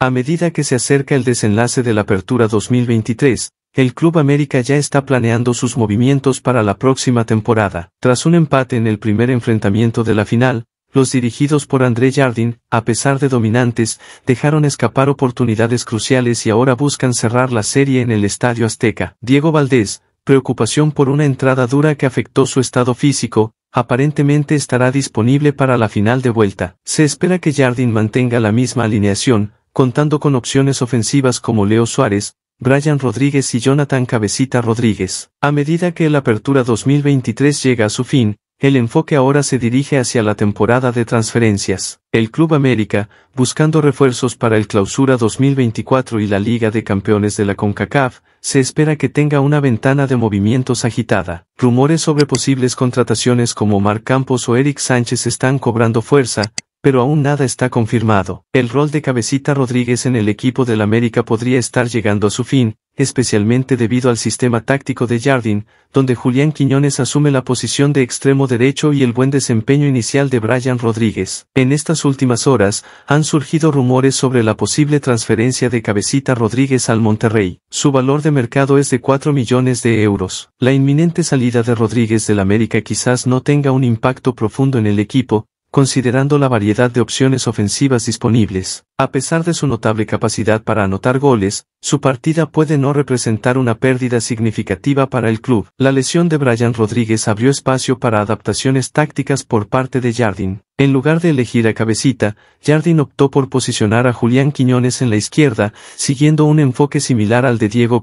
A medida que se acerca el desenlace de la apertura 2023, el Club América ya está planeando sus movimientos para la próxima temporada. Tras un empate en el primer enfrentamiento de la final, los dirigidos por André Jardín, a pesar de dominantes, dejaron escapar oportunidades cruciales y ahora buscan cerrar la serie en el Estadio Azteca. Diego Valdés, preocupación por una entrada dura que afectó su estado físico, aparentemente estará disponible para la final de vuelta. Se espera que Jardín mantenga la misma alineación, contando con opciones ofensivas como Leo Suárez, Brian Rodríguez y Jonathan Cabecita Rodríguez. A medida que la Apertura 2023 llega a su fin, el enfoque ahora se dirige hacia la temporada de transferencias. El Club América, buscando refuerzos para el Clausura 2024 y la Liga de Campeones de la CONCACAF, se espera que tenga una ventana de movimientos agitada. Rumores sobre posibles contrataciones como Marc Campos o Eric Sánchez están cobrando fuerza, pero aún nada está confirmado. El rol de Cabecita Rodríguez en el equipo del América podría estar llegando a su fin, especialmente debido al sistema táctico de Jardín, donde Julián Quiñones asume la posición de extremo derecho y el buen desempeño inicial de Brian Rodríguez. En estas últimas horas, han surgido rumores sobre la posible transferencia de Cabecita Rodríguez al Monterrey. Su valor de mercado es de 4 millones de euros. La inminente salida de Rodríguez del América quizás no tenga un impacto profundo en el equipo, considerando la variedad de opciones ofensivas disponibles. A pesar de su notable capacidad para anotar goles, su partida puede no representar una pérdida significativa para el club. La lesión de Brian Rodríguez abrió espacio para adaptaciones tácticas por parte de Jardín. En lugar de elegir a Cabecita, Jardín optó por posicionar a Julián Quiñones en la izquierda, siguiendo un enfoque similar al de Diego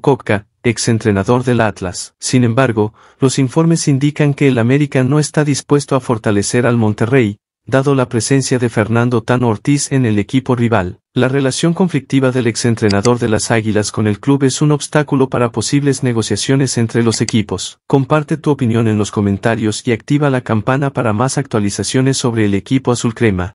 ex-entrenador del Atlas. Sin embargo, los informes indican que el América no está dispuesto a fortalecer al Monterrey, dado la presencia de Fernando Tan Ortiz en el equipo rival. La relación conflictiva del exentrenador de las Águilas con el club es un obstáculo para posibles negociaciones entre los equipos. Comparte tu opinión en los comentarios y activa la campana para más actualizaciones sobre el equipo azul crema.